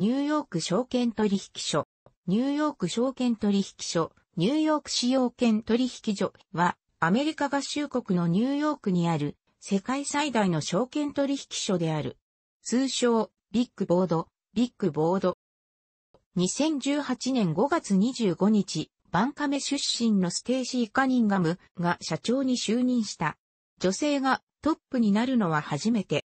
ニューヨーク証券取引所、ニューヨーク証券取引所、ニューヨーク使用券取引所は、アメリカ合衆国のニューヨークにある世界最大の証券取引所である。通称、ビッグボード、ビッグボード。2018年5月25日、バンカメ出身のステーシー・カニンガムが社長に就任した。女性がトップになるのは初めて。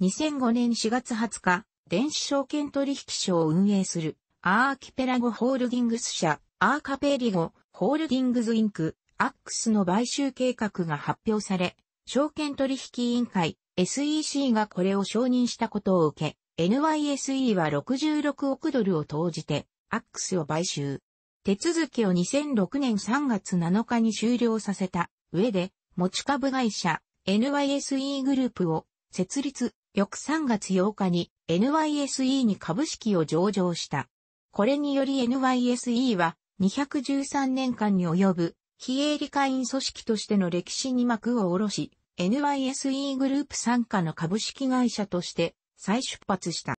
2005年4月20日、電子証券取引所を運営する、アーキペラゴホールディングス社、アーカペリゴ、ホールディングズインク、アックスの買収計画が発表され、証券取引委員会、SEC がこれを承認したことを受け、NYSE は66億ドルを投じて、アックスを買収。手続きを2006年3月7日に終了させた上で、持ち株会社 NYSE グループを設立、翌3月8日に NYSE に株式を上場した。これにより NYSE は213年間に及ぶ非営利会員組織としての歴史に幕を下ろし、NYSE グループ参加の株式会社として再出発した。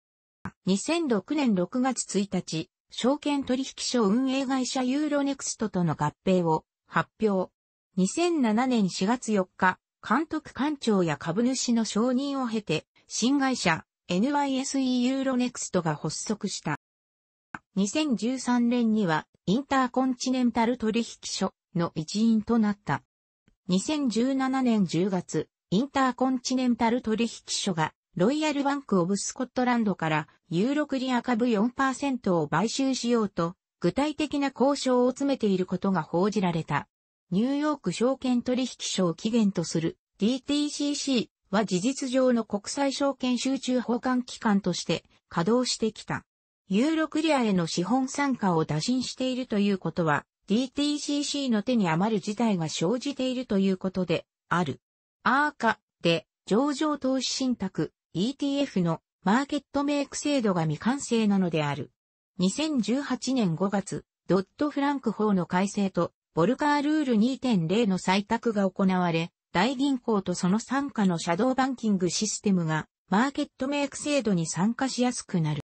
2006年6月1日、証券取引所運営会社ユーロネクストとの合併を発表。2007年4月4日、監督官庁や株主の承認を経て、新会社 NYSE ユーロネクストが発足した。2013年にはインターコンチネンタル取引所の一員となった。2017年10月、インターコンチネンタル取引所がロイヤルバンクオブスコットランドからユーロクリア株4%を買収しようと具体的な交渉を詰めていることが報じられた。ニューヨーク証券取引所を起源とする DTCC は事実上の国際証券集中保管機関として稼働してきた。ユーロクリアへの資本参加を打診しているということは、DTCC の手に余る事態が生じているということで、ある。アーカで上場投資信託 ETF のマーケットメイク制度が未完成なのである。2018年5月、ドットフランク法の改正とボルカールール2.0の採択が行われ、大銀行とその傘下のシャドーバンキングシステムがマーケットメイク制度に参加しやすくなる。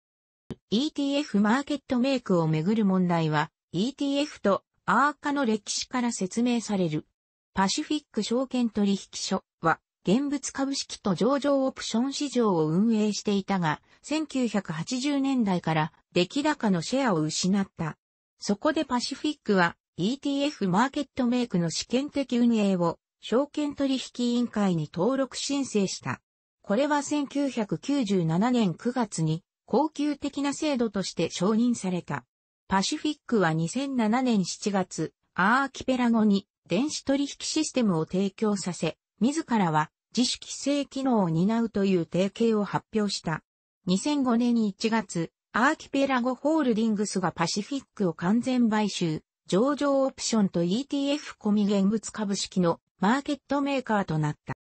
ETF マーケットメイクをめぐる問題は ETF とアーカの歴史から説明される。パシフィック証券取引所は現物株式と上場オプション市場を運営していたが、1980年代から出来高のシェアを失った。そこでパシフィックは ETF マーケットメイクの試験的運営を証券取引委員会に登録申請した。これは1997年9月に高級的な制度として承認された。パシフィックは2007年7月、アーキペラゴに電子取引システムを提供させ、自らは自主規制機能を担うという提携を発表した。2005年1月、アーキペラゴホールディングスがパシフィックを完全買収。上場オプションと ETF 込み現物株式のマーケットメーカーとなった。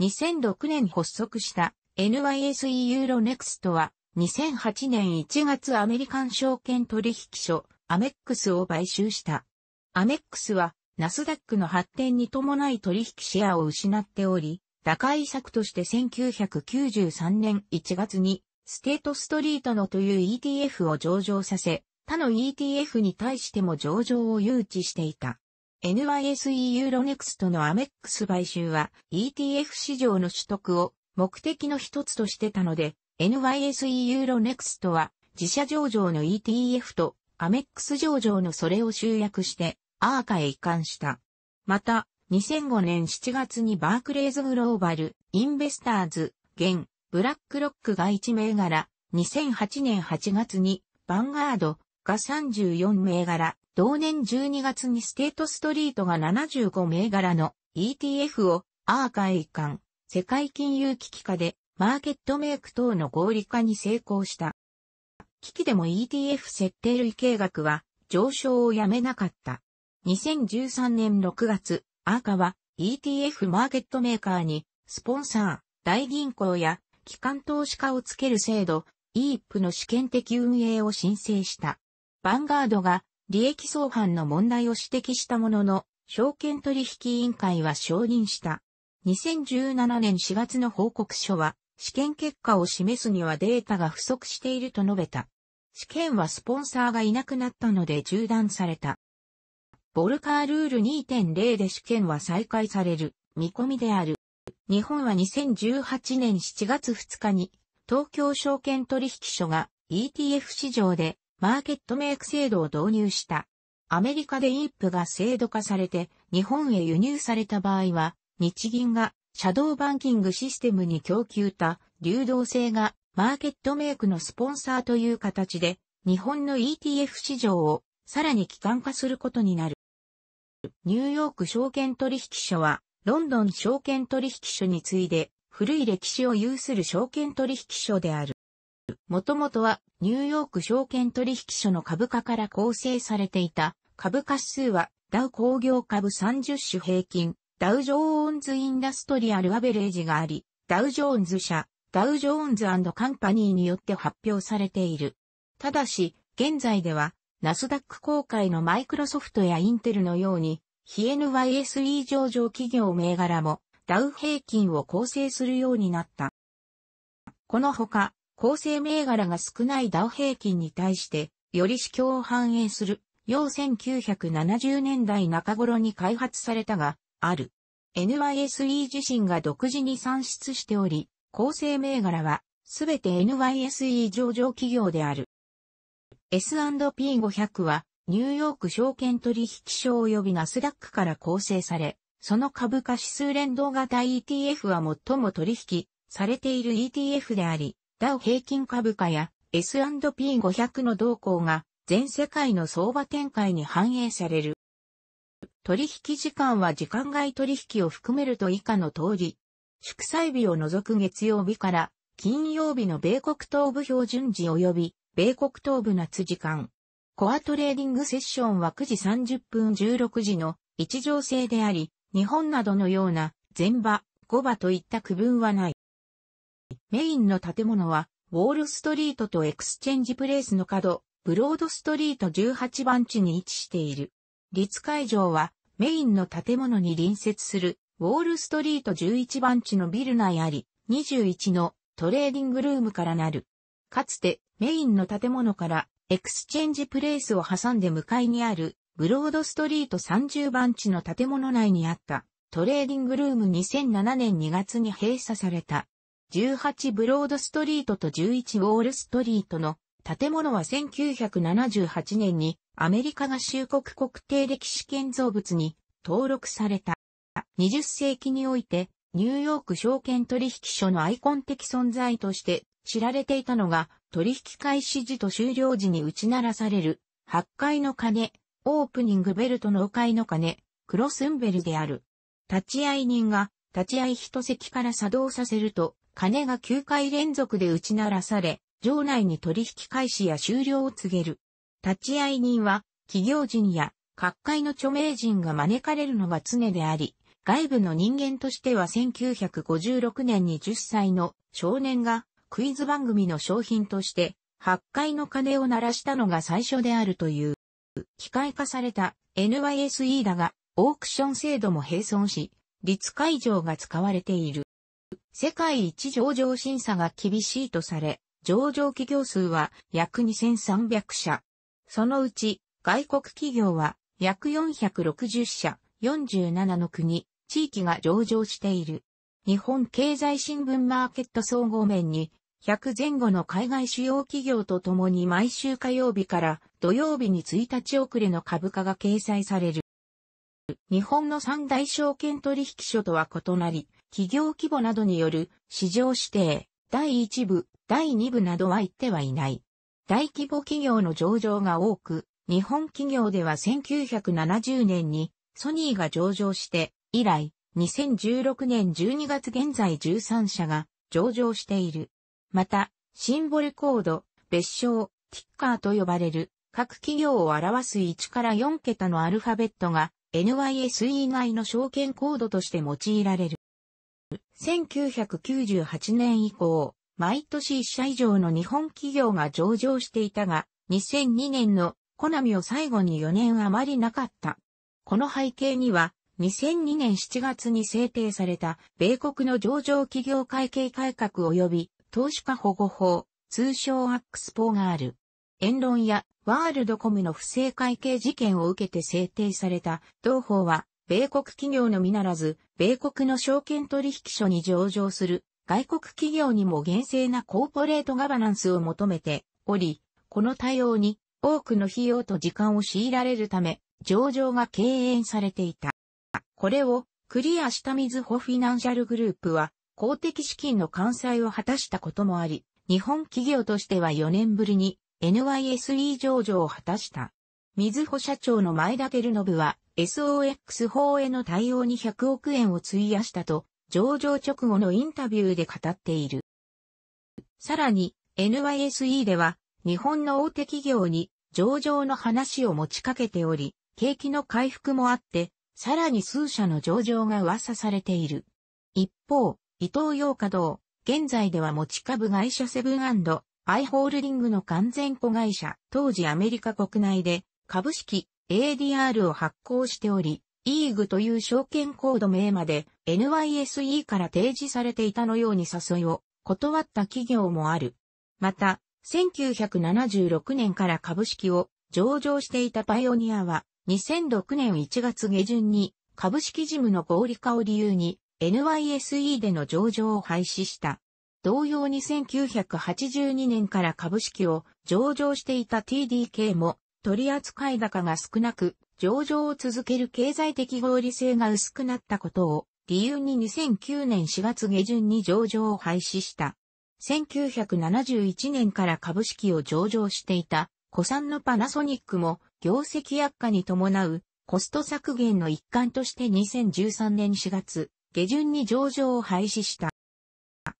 2006年発足した NYSE ユーロネクストは2008年1月アメリカン証券取引所アメックスを買収した。アメックスはナスダックの発展に伴い取引シェアを失っており、打開策として1993年1月にステートストリートのという ETF を上場させ、他の ETF に対しても上場を誘致していた。NYSE ユーロネクストのアメックス買収は ETF 市場の取得を目的の一つとしてたので、NYSE ユーロネクストは自社上場の ETF とアメックス上場のそれを集約してアーカへ移管した。また、2005年7月にバークレーズグローバル、インベスターズ、現、ブラックロックが1銘柄、2008年8月に、ヴァンガード、が34銘柄、同年12月にステートストリートが75銘柄の ETF をアーカー館、世界金融危機化でマーケットメイク等の合理化に成功した。危機でも ETF 設定類計額は上昇をやめなかった。2013年6月、アーカは ETF マーケットメーカーにスポンサー、大銀行や機関投資家をつける制度、EIP の試験的運営を申請した。バンガードが利益相反の問題を指摘したものの、証券取引委員会は承認した。2017年4月の報告書は、試験結果を示すにはデータが不足していると述べた。試験はスポンサーがいなくなったので中断された。ボルカールール2.0で試験は再開される見込みである。日本は2018年7月2日に東京証券取引所が ETF 市場でマーケットメイク制度を導入した。アメリカでインプが制度化されて日本へ輸入された場合は、日銀がシャドーバンキングシステムに供給た流動性がマーケットメイクのスポンサーという形で日本の ETF 市場をさらに機関化することになる。ニューヨーク証券取引所はロンドン証券取引所に次いで古い歴史を有する証券取引所である。もともとはニューヨーク証券取引所の株価から構成されていた株価指数はダウ工業株30種平均、ダウジョーンズインダストリアルアベレージがあり、ダウジョーンズ社、ダウジョーンズカンパニーによって発表されている。ただし、現在では、ナスダック公開のマイクロソフトやインテルのように、非 NYSE 上場企業銘柄も、ダウ平均を構成するようになった。このほか、構成銘柄が少ないダウ平均に対して、より市況を反映する、要1970年代中頃に開発されたが、ある。NYSE 自身が独自に算出しており、構成銘柄は、すべて NYSE 上場企業である。S&P500 は、ニューヨーク証券取引所及びナスダックから構成され、その株価指数連動型 ETF は最も取引されている ETF であり、ダウ平均株価や S&P500 の動向が全世界の相場展開に反映される。取引時間は時間外取引を含めると以下の通り、祝祭日を除く月曜日から金曜日の米国東部標準時及び米国東部夏時間。コアトレーディングセッションは9時30分16時の一乗制であり、日本などのような前場、後場といった区分はない。メインの建物は、ウォールストリートとエクスチェンジプレイスの角、ブロードストリート18番地に位置している。立会場は、メインの建物に隣接する、ウォールストリート11番地のビル内あり、21のトレーディングルームからなる。かつて、メインの建物から、エクスチェンジプレイスを挟んで向かいにある、ブロードストリート30番地の建物内にあった、トレーディングルーム2007年2月に閉鎖された。18ブロードストリートと11ウォールストリートの建物は1978年にアメリカ合衆国国定歴史建造物に登録された。20世紀においてニューヨーク証券取引所のアイコン的存在として知られていたのが取引開始時と終了時に打ち鳴らされる8階の鐘、オープニングベルトの5階の鐘、クロスンベルである。立ち会い人が立ち会い一席から作動させると金が9回連続で打ち鳴らされ、場内に取引開始や終了を告げる。立会人は、企業人や各界の著名人が招かれるのが常であり、外部の人間としては1956年に10歳の少年がクイズ番組の商品として8回の鐘を鳴らしたのが最初であるという。機械化された NYSE だがオークション制度も並存し、立会場が使われている。世界一上場審査が厳しいとされ、上場企業数は約2300社。そのうち外国企業は約460社、47の国、地域が上場している。日本経済新聞マーケット総合面に100前後の海外主要企業とともに毎週火曜日から土曜日に1日遅れの株価が掲載される。日本の三大証券取引所とは異なり、企業規模などによる市場指定、第1部、第2部などは言ってはいない。大規模企業の上場が多く、日本企業では1970年にソニーが上場して、以来、2016年12月現在13社が上場している。また、シンボルコード、別称、ティッカーと呼ばれる各企業を表す1から4桁のアルファベットが NYSE 外の証券コードとして用いられる。1998年以降、毎年1社以上の日本企業が上場していたが、2002年のコナミを最後に4年余りなかった。この背景には、2002年7月に制定された米国の上場企業会計改革及び投資家保護法、通称アックスポーがある。言論やワールドコムの不正会計事件を受けて制定された同法は米国企業のみならず、米国の証券取引所に上場する外国企業にも厳正なコーポレートガバナンスを求めており、この対応に多くの費用と時間を強いられるため、上場が敬遠されていた。これをクリアした水穂フィナンシャルグループは公的資金の完済を果たしたこともあり、日本企業としては4年ぶりに NYSE 上場を果たした。水穂社長の前田照信は SOX 法への対応に100億円を費やしたと、上場直後のインタビューで語っている。さらに、NYSE では、日本の大手企業に上場の話を持ちかけており、景気の回復もあって、さらに数社の上場が噂されている。一方、伊東洋華堂、現在では持ち株会社セブンアイホールディングの完全子会社、当時アメリカ国内で株式、ADR を発行しており、EAG という証券コード名まで NYSE から提示されていたのように誘いを断った企業もある。また、1976年から株式を上場していたパイオニアは2006年1月下旬に株式事務の合理化を理由に NYSE での上場を廃止した。同様に1982年から株式を上場していた TDK も取扱高が少なく、上場を続ける経済的合理性が薄くなったことを理由に2009年4月下旬に上場を廃止した。1971年から株式を上場していた、古参のパナソニックも業績悪化に伴うコスト削減の一環として2013年4月下旬に上場を廃止した。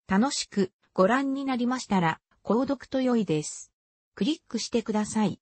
楽しくご覧になりましたら、購読と良いです。クリックしてください。